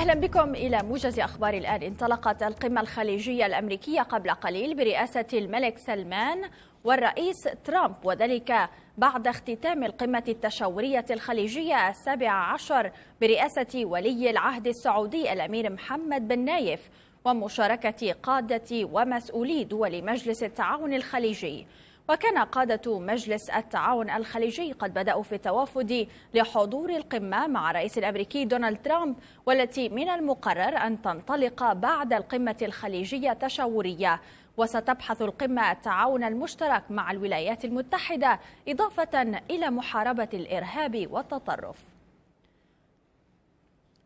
أهلا بكم إلى موجز أخبار الآن انطلقت القمة الخليجية الأمريكية قبل قليل برئاسة الملك سلمان والرئيس ترامب وذلك بعد اختتام القمة التشاورية الخليجية السابعة عشر برئاسة ولي العهد السعودي الأمير محمد بن نايف ومشاركة قادة ومسؤولي دول مجلس التعاون الخليجي وكان قادة مجلس التعاون الخليجي قد بدأوا في التوافد لحضور القمة مع الرئيس الأمريكي دونالد ترامب والتي من المقرر أن تنطلق بعد القمة الخليجية تشاورية وستبحث القمة التعاون المشترك مع الولايات المتحدة إضافة إلى محاربة الإرهاب والتطرف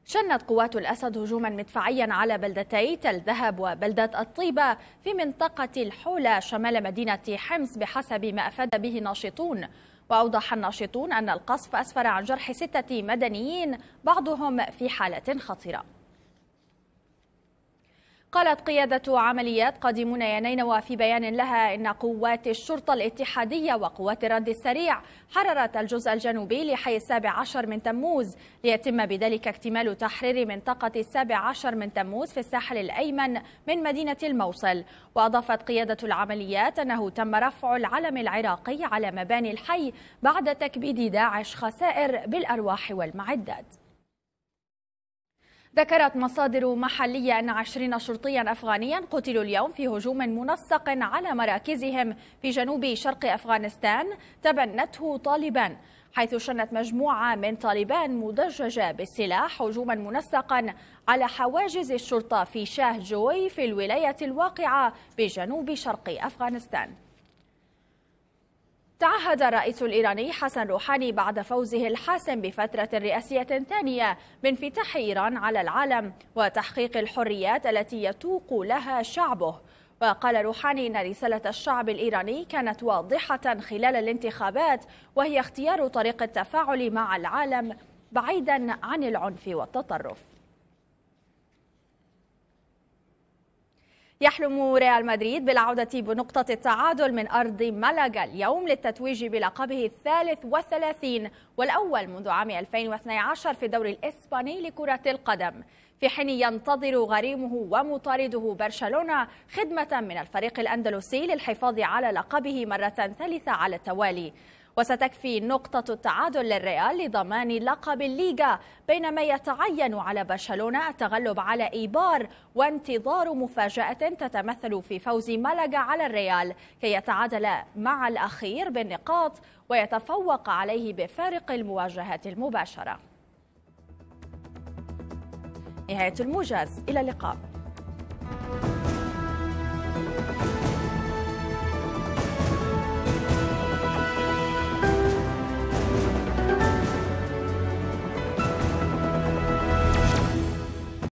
شنت قوات الأسد هجوما مدفعيا على بلدتي تل ذهب وبلدة الطيبة في منطقة الحولة شمال مدينة حمص بحسب ما أفاد به ناشطون وأوضح الناشطون أن القصف أسفر عن جرح ستة مدنيين بعضهم في حالة خطيرة قالت قيادة عمليات قادمون يا نينوى في بيان لها إن قوات الشرطة الاتحادية وقوات الرد السريع حررت الجزء الجنوبي لحي السابع عشر من تموز ليتم بذلك اكتمال تحرير منطقة السابع عشر من تموز في الساحل الأيمن من مدينة الموصل وأضافت قيادة العمليات أنه تم رفع العلم العراقي على مباني الحي بعد تكبيد داعش خسائر بالأرواح والمعدات ذكرت مصادر محلية أن عشرين شرطيا أفغانيا قتلوا اليوم في هجوم منسق على مراكزهم في جنوب شرق أفغانستان تبنته طالبان حيث شنت مجموعة من طالبان مدججة بالسلاح هجوما منسقا على حواجز الشرطة في شاه جوي في الولاية الواقعة بجنوب شرق أفغانستان تعهد الرئيس الإيراني حسن روحاني بعد فوزه الحاسم بفترة رئاسية ثانية بانفتاح إيران على العالم وتحقيق الحريات التي يتوق لها شعبه وقال روحاني إن رسالة الشعب الإيراني كانت واضحة خلال الانتخابات وهي اختيار طريق التفاعل مع العالم بعيدا عن العنف والتطرف يحلم ريال مدريد بالعودة بنقطة التعادل من أرض ملقا اليوم للتتويج بلقبه الثالث والثلاثين والأول منذ عام 2012 في الدوري الإسباني لكرة القدم في حين ينتظر غريمه ومطارده برشلونة خدمة من الفريق الأندلسي للحفاظ على لقبه مرة ثالثة على التوالي وستكفي نقطة التعادل للريال لضمان لقب الليغا بينما يتعين على برشلونة التغلب على إيبار وانتظار مفاجأة تتمثل في فوز مالاغا على الريال كي يتعادل مع الأخير بالنقاط ويتفوق عليه بفارق المواجهات المباشرة نهاية الموجز إلى اللقاء